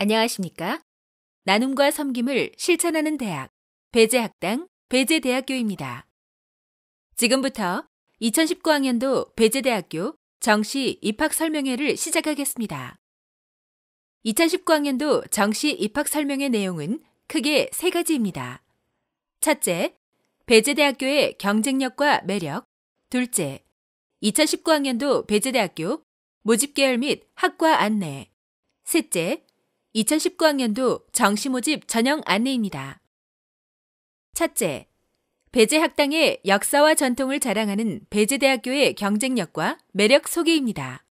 안녕하십니까? 나눔과 섬김을 실천하는 대학, 배재학당, 배재대학교입니다. 지금부터 2019학년도 배재대학교 정시 입학 설명회를 시작하겠습니다. 2019학년도 정시 입학 설명회 내용은 크게 세 가지입니다. 첫째, 배재대학교의 경쟁력과 매력. 둘째, 2019학년도 배재대학교 모집계열 및 학과 안내. 셋째, 2019학년도 정시모집 전형 안내입니다. 첫째, 배제학당의 역사와 전통을 자랑하는 배제대학교의 경쟁력과 매력 소개입니다.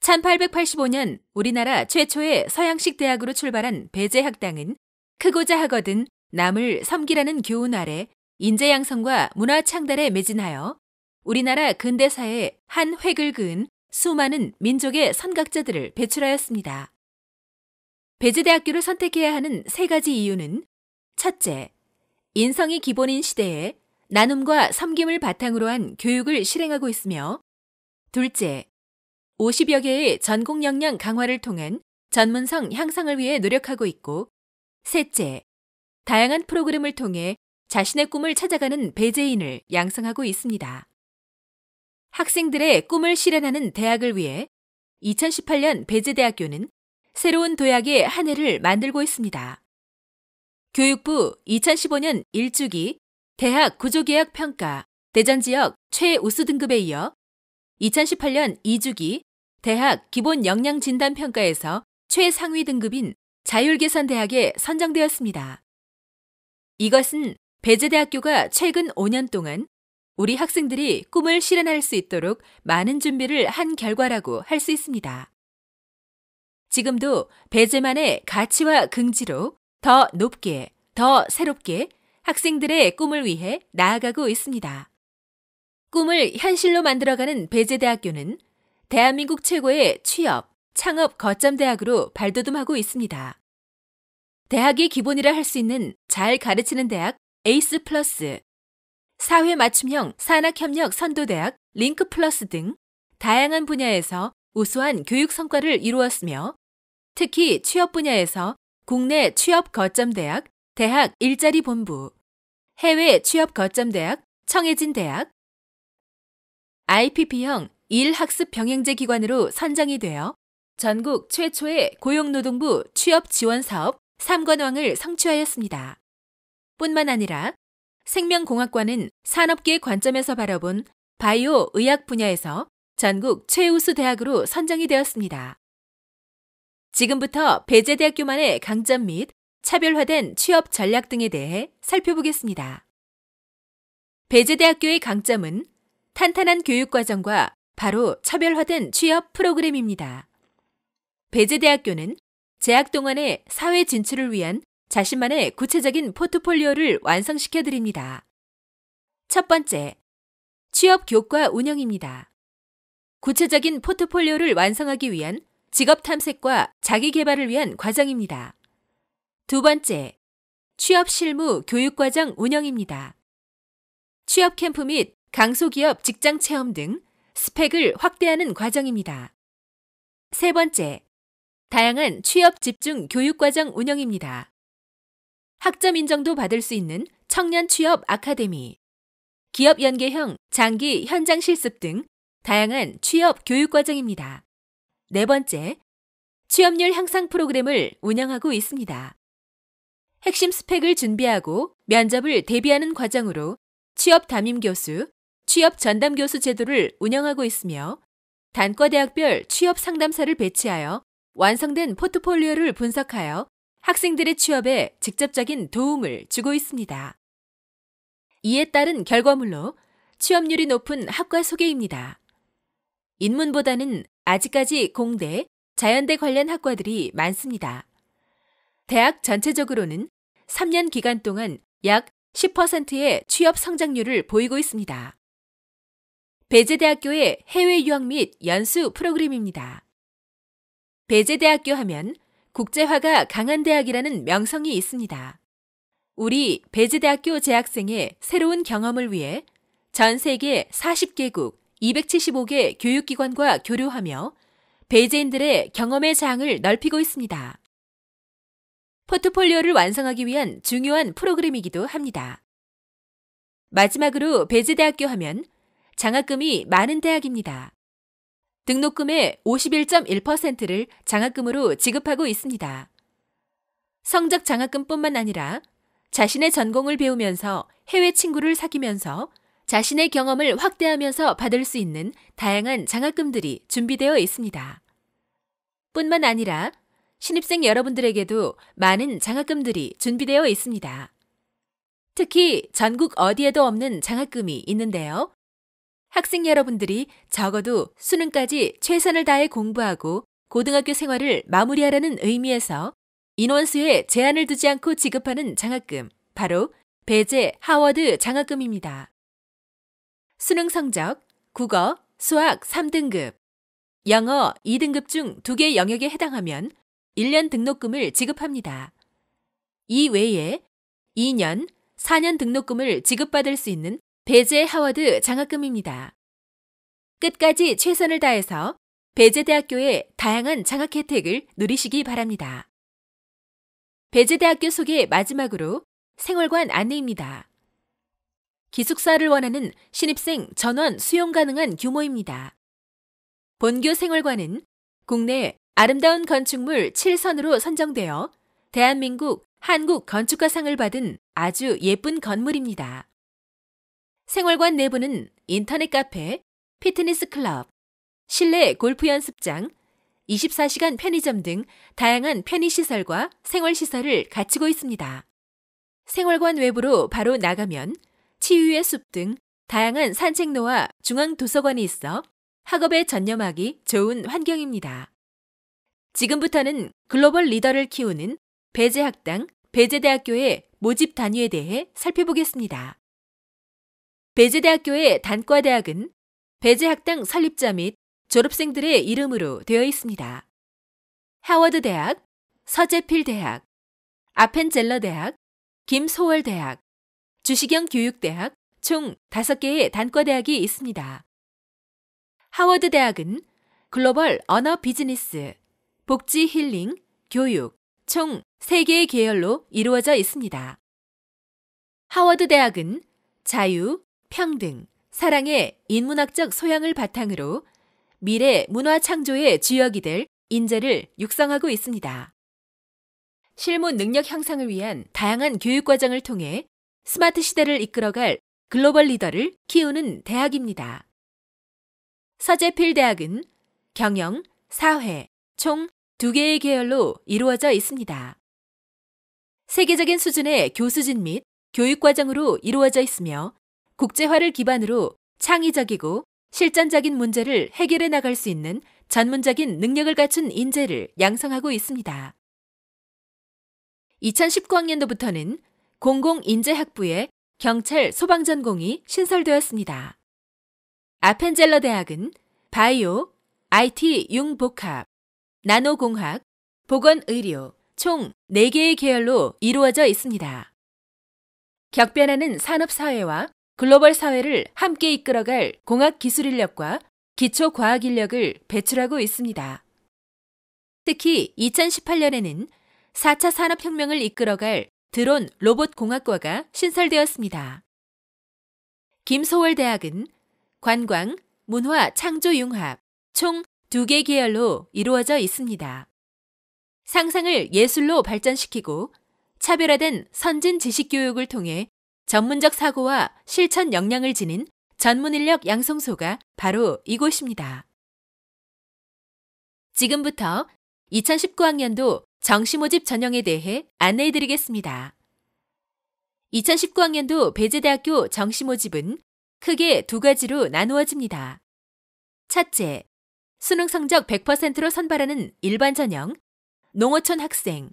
1885년 우리나라 최초의 서양식 대학으로 출발한 배제학당은 크고자 하거든 남을 섬기라는 교훈 아래 인재 양성과 문화 창달에 매진하여 우리나라 근대사에 한 획을 그은 수많은 민족의 선각자들을 배출하였습니다. 배제대학교를 선택해야 하는 세 가지 이유는 첫째, 인성이 기본인 시대에 나눔과 섬김을 바탕으로 한 교육을 실행하고 있으며 둘째, 50여 개의 전공 역량 강화를 통한 전문성 향상을 위해 노력하고 있고 셋째, 다양한 프로그램을 통해 자신의 꿈을 찾아가는 배제인을 양성하고 있습니다. 학생들의 꿈을 실현하는 대학을 위해 2018년 배제대학교는 새로운 도약의 한 해를 만들고 있습니다. 교육부 2015년 1주기 대학 구조개혁 평가 대전 지역 최우수 등급에 이어 2018년 2주기 대학 기본 역량 진단 평가에서 최상위 등급인 자율계산 대학에 선정되었습니다. 이것은 배제대학교가 최근 5년 동안 우리 학생들이 꿈을 실현할 수 있도록 많은 준비를 한 결과라고 할 수 있습니다. 지금도 배제만의 가치와 긍지로 더 높게, 더 새롭게 학생들의 꿈을 위해 나아가고 있습니다. 꿈을 현실로 만들어가는 배제대학교는 대한민국 최고의 취업, 창업 거점대학으로 발돋움하고 있습니다. 대학이 기본이라 할 수 있는 잘 가르치는 대학 에이스 플러스, 사회 맞춤형 산학협력 선도대학 링크 플러스 등 다양한 분야에서 우수한 교육 성과를 이루었으며 특히 취업 분야에서 국내 취업 거점 대학, 대학 일자리 본부, 해외 취업 거점 대학, 청해진 대학, IPP형 일학습 병행제 기관으로 선정이 되어 전국 최초의 고용노동부 취업 지원 사업 3관왕을 성취하였습니다. 뿐만 아니라 생명공학과는 산업계 관점에서 바라본 바이오 의학 분야에서 전국 최우수 대학으로 선정이 되었습니다. 지금부터 배제대학교만의 강점 및 차별화된 취업 전략 등에 대해 살펴보겠습니다. 배제대학교의 강점은 탄탄한 교육과정과 바로 차별화된 취업 프로그램입니다. 배제대학교는 재학 동안의 사회 진출을 위한 자신만의 구체적인 포트폴리오를 완성시켜 드립니다. 첫 번째, 취업 교과 운영입니다. 구체적인 포트폴리오를 완성하기 위한 직업 탐색과 자기 개발을 위한 과정입니다. 두 번째, 취업 실무 교육 과정 운영입니다. 취업 캠프 및 강소기업 직장 체험 등 스펙을 확대하는 과정입니다. 세 번째, 다양한 취업 집중 교육 과정 운영입니다. 학점 인정도 받을 수 있는 청년 취업 아카데미, 기업 연계형 장기 현장 실습 등 다양한 취업 교육 과정입니다. 네 번째, 취업률 향상 프로그램을 운영하고 있습니다. 핵심 스펙을 준비하고 면접을 대비하는 과정으로 취업 담임 교수, 취업 전담 교수 제도를 운영하고 있으며 단과대학별 취업 상담사를 배치하여 완성된 포트폴리오를 분석하여 학생들의 취업에 직접적인 도움을 주고 있습니다. 이에 따른 결과물로 취업률이 높은 학과 소개입니다. 인문보다는 아직까지 공대, 자연대 관련 학과들이 많습니다. 대학 전체적으로는 3년 기간 동안 약 10%의 취업 성장률을 보이고 있습니다. 배제대학교의 해외 유학 및 연수 프로그램입니다. 배제대학교 하면 국제화가 강한 대학이라는 명성이 있습니다. 우리 배제대학교 재학생의 새로운 경험을 위해 전 세계 40개국 275개 교육기관과 교류하며 베이제인들의 경험의 장을 넓히고 있습니다. 포트폴리오를 완성하기 위한 중요한 프로그램이기도 합니다. 마지막으로 베제대학교 하면 장학금이 많은 대학입니다. 등록금의 51.1%를 장학금으로 지급하고 있습니다. 성적 장학금뿐만 아니라 자신의 전공을 배우면서 해외 친구를 사귀면서 자신의 경험을 확대하면서 받을 수 있는 다양한 장학금들이 준비되어 있습니다. 뿐만 아니라 신입생 여러분들에게도 많은 장학금들이 준비되어 있습니다. 특히 전국 어디에도 없는 장학금이 있는데요. 학생 여러분들이 적어도 수능까지 최선을 다해 공부하고 고등학교 생활을 마무리하라는 의미에서 인원수에 제한을 두지 않고 지급하는 장학금, 바로 배제 하워드 장학금입니다. 수능 성적, 국어, 수학 3등급, 영어 2등급 중2개 영역에 해당하면 1년 등록금을 지급합니다. 이 외에 2년, 4년 등록금을 지급받을 수 있는 배제 하워드 장학금입니다. 끝까지 최선을 다해서 배제대학교의 다양한 장학 혜택을 누리시기 바랍니다. 배제대학교 소개 마지막으로 생활관 안내입니다. 기숙사를 원하는 신입생 전원 수용 가능한 규모입니다. 본교 생활관은 국내 아름다운 건축물 7선으로 선정되어 대한민국 한국 건축가상을 받은 아주 예쁜 건물입니다. 생활관 내부는 인터넷 카페, 피트니스 클럽, 실내 골프 연습장, 24시간 편의점 등 다양한 편의시설과 생활시설을 갖추고 있습니다. 생활관 외부로 바로 나가면 치유의 숲 등 다양한 산책로와 중앙도서관이 있어 학업에 전념하기 좋은 환경입니다. 지금부터는 글로벌 리더를 키우는 배제학당 배제대학교의 모집 단위에 대해 살펴보겠습니다. 배제대학교의 단과대학은 배제학당 설립자 및 졸업생들의 이름으로 되어 있습니다. 하워드 대학, 서재필 대학, 아펜젤러 대학, 김소월 대학, 주시경 교육대학 총 5개의 단과대학이 있습니다. 하워드 대학은 글로벌 언어 비즈니스, 복지 힐링, 교육 총 3개의 계열로 이루어져 있습니다. 하워드 대학은 자유, 평등, 사랑의 인문학적 소양을 바탕으로 미래 문화 창조의 주역이 될 인재를 육성하고 있습니다. 실무 능력 향상을 위한 다양한 교육 과정을 통해 스마트 시대를 이끌어갈 글로벌 리더를 키우는 대학입니다. 서재필 대학은 경영, 사회 총 두 개의 계열로 이루어져 있습니다. 세계적인 수준의 교수진 및 교육과정으로 이루어져 있으며 국제화를 기반으로 창의적이고 실전적인 문제를 해결해 나갈 수 있는 전문적인 능력을 갖춘 인재를 양성하고 있습니다. 2019학년도부터는 공공인재학부에 경찰 소방전공이 신설되었습니다. 아펜젤러 대학은 바이오, IT 융복합, 나노공학, 보건의료 총 4개의 계열로 이루어져 있습니다. 격변하는 산업사회와 글로벌 사회를 함께 이끌어갈 공학기술 인력과 기초과학 인력을 배출하고 있습니다. 특히 2018년에는 4차 산업혁명을 이끌어갈 드론 로봇공학과가 신설되었습니다. 김소월 대학은 관광, 문화 창조융합 총 두 개 계열로 이루어져 있습니다. 상상을 예술로 발전시키고 차별화된 선진 지식 교육을 통해 전문적 사고와 실천 역량을 지닌 전문 인력 양성소가 바로 이곳입니다. 지금부터 2019학년도 정시모집 전형에 대해 안내해드리겠습니다. 2019학년도 배제대학교 정시모집은 크게 두 가지로 나누어집니다. 첫째, 수능 성적 100%로 선발하는 일반 전형, 농어촌 학생,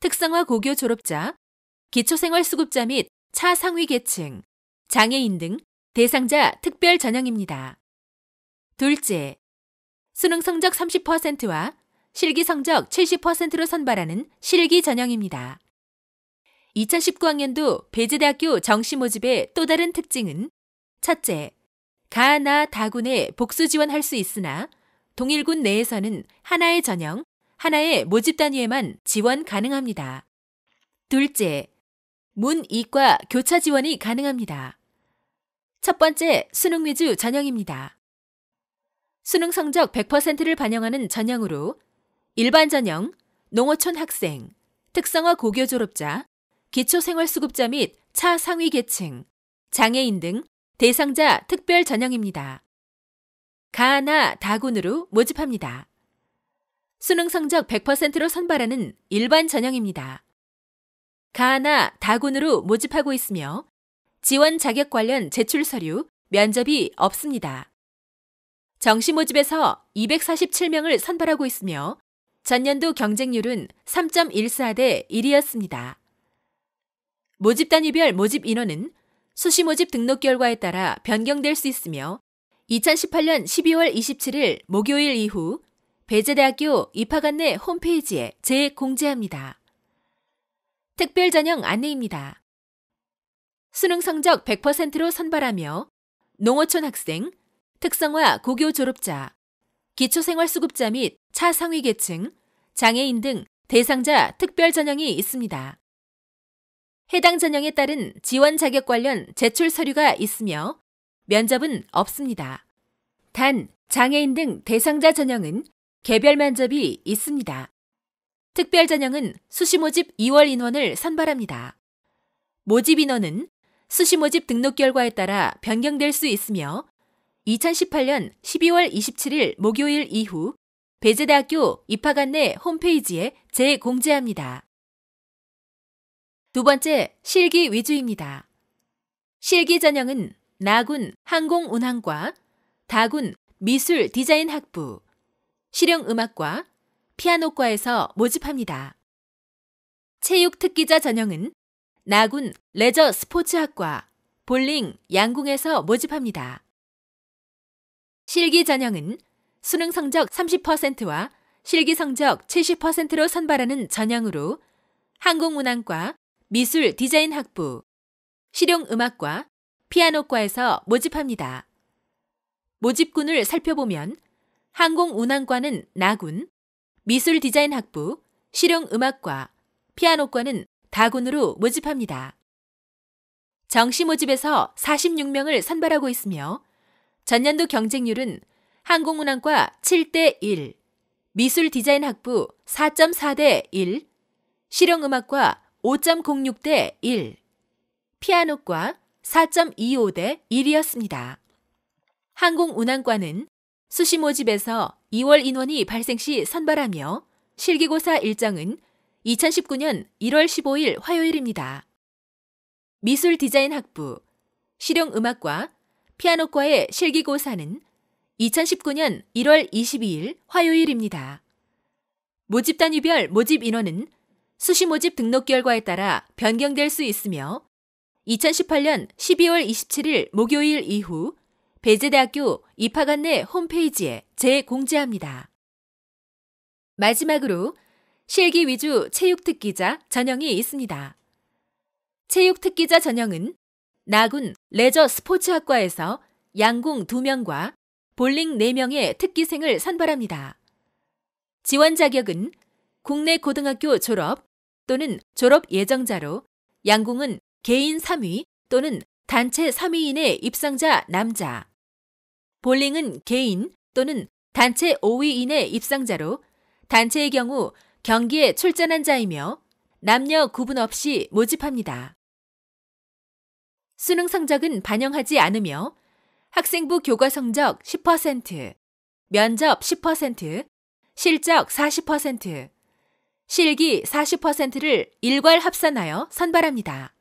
특성화 고교 졸업자, 기초생활 수급자 및 차상위 계층, 장애인 등 대상자 특별 전형입니다. 둘째, 수능 성적 30%와 실기 성적 70%로 선발하는 실기 전형입니다. 2019학년도 배제대학교 정시 모집의 또 다른 특징은 첫째, 가나 다군에 네 복수 지원할 수 있으나 동일군 내에서는 하나의 전형, 하나의 모집 단위에만 지원 가능합니다. 둘째, 문 이과 교차 지원이 가능합니다. 첫 번째, 수능 위주 전형입니다. 수능 성적 100%를 반영하는 전형으로 일반 전형, 농어촌 학생, 특성화 고교 졸업자, 기초생활수급자 및 차상위 계층, 장애인 등 대상자 특별 전형입니다. 가나 다군으로 모집합니다. 수능 성적 100%로 선발하는 일반 전형입니다. 가나 다군으로 모집하고 있으며 지원 자격 관련 제출 서류, 면접이 없습니다. 정시 모집에서 247명을 선발하고 있으며 전년도 경쟁률은 3.14대 1이었습니다. 모집 단위별 모집 인원은 수시 모집 등록 결과에 따라 변경될 수 있으며 2018년 12월 27일 목요일 이후 배재대학교 입학 안내 홈페이지에 재공지합니다. 특별 전형 안내입니다. 수능 성적 100%로 선발하며 농어촌 학생, 특성화 고교 졸업자, 기초생활수급자 및 차상위 계층, 장애인 등 대상자 특별 전형이 있습니다. 해당 전형에 따른 지원 자격 관련 제출 서류가 있으며 면접은 없습니다. 단, 장애인 등 대상자 전형은 개별 면접이 있습니다. 특별 전형은 수시 모집 2월 인원을 선발합니다. 모집 인원은 수시 모집 등록 결과에 따라 변경될 수 있으며 2018년 12월 27일 목요일 이후 배재대학교 입학 안내 홈페이지에 재공지합니다. 두 번째, 실기 위주입니다. 실기 전형은 나군 항공운항과 다군 미술 디자인 학부, 실용음악과 피아노과에서 모집합니다. 체육 특기자 전형은 나군 레저 스포츠학과 볼링 양궁에서 모집합니다. 실기 전형은 수능 성적 30%와 실기 성적 70%로 선발하는 전형으로 항공운항과 미술 디자인 학부, 실용음악과 피아노과에서 모집합니다. 모집군을 살펴보면 항공운항과는 나군, 미술 디자인 학부, 실용음악과, 피아노과는 다군으로 모집합니다. 정시 모집에서 46명을 선발하고 있으며 전년도 경쟁률은 항공운항과 7대 1, 미술 디자인 학부 4.4대 1, 실용음악과 5.06대 1, 피아노과 4.25대 1이었습니다. 항공운항과는 수시 모집에서 2월 인원이 발생 시 선발하며 실기고사 일정은 2019년 1월 15일 화요일입니다. 미술 디자인 학부, 실용음악과 피아노과의 실기고사는 2019년 1월 22일 화요일입니다. 모집 단위별 모집 인원은 수시 모집 등록 결과에 따라 변경될 수 있으며 2018년 12월 27일 목요일 이후 배재대학교 입학 안내 홈페이지에 재공지합니다. 마지막으로 실기 위주 체육특기자 전형이 있습니다. 체육특기자 전형은 나군 레저 스포츠학과에서 양궁 2명과 볼링 4명의 특기생을 선발합니다. 지원 자격은 국내 고등학교 졸업 또는 졸업 예정자로 양궁은 개인 3위 또는 단체 3위인의 입상자 남자, 볼링은 개인 또는 단체 5위인의 입상자로 단체의 경우 경기에 출전한 자이며 남녀 구분 없이 모집합니다. 수능 성적은 반영하지 않으며 학생부 교과 성적 10%, 면접 10%, 실적 40%, 실기 40%를 일괄 합산하여 선발합니다.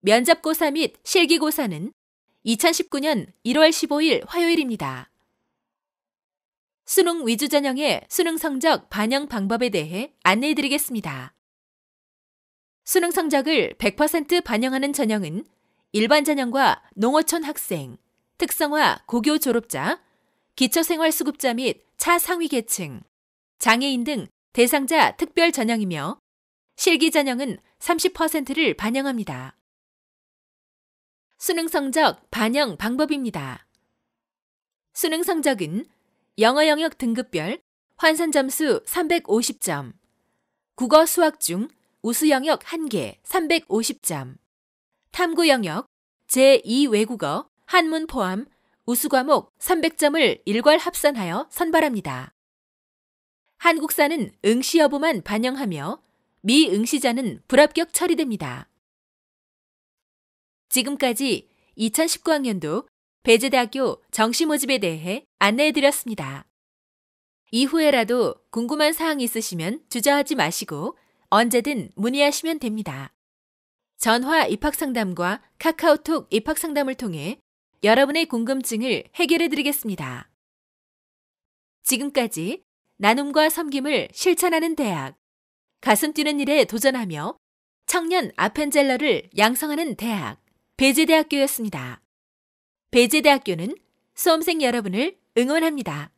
면접고사 및 실기고사는 2019년 1월 15일 화요일입니다. 수능 위주 전형의 수능 성적 반영 방법에 대해 안내해 드리겠습니다. 수능 성적을 100% 반영하는 전형은 일반 전형과 농어촌 학생, 특성화 고교 졸업자, 기초생활수급자 및 차상위 계층, 장애인 등 대상자 특별 전형이며 실기 전형은 30%를 반영합니다. 수능 성적 반영 방법입니다. 수능 성적은 영어 영역 등급별 환산 점수 350점, 국어 수학 중 우수 영역 1개 350점. 탐구 영역 제2외국어 한문 포함 우수 과목 300점을 일괄 합산하여 선발합니다. 한국사는 응시 여부만 반영하며 미응시자는 불합격 처리됩니다. 지금까지 2019학년도 배재대학교 정시 모집에 대해 안내해드렸습니다. 이후에라도 궁금한 사항이 있으시면 주저하지 마시고 언제든 문의하시면 됩니다. 전화 입학 상담과 카카오톡 입학 상담을 통해 여러분의 궁금증을 해결해 드리겠습니다. 지금까지 나눔과 섬김을 실천하는 대학, 가슴 뛰는 일에 도전하며 청년 아펜젤러를 양성하는 대학, 베제대학교였습니다. 베제대학교는 수험생 여러분을 응원합니다.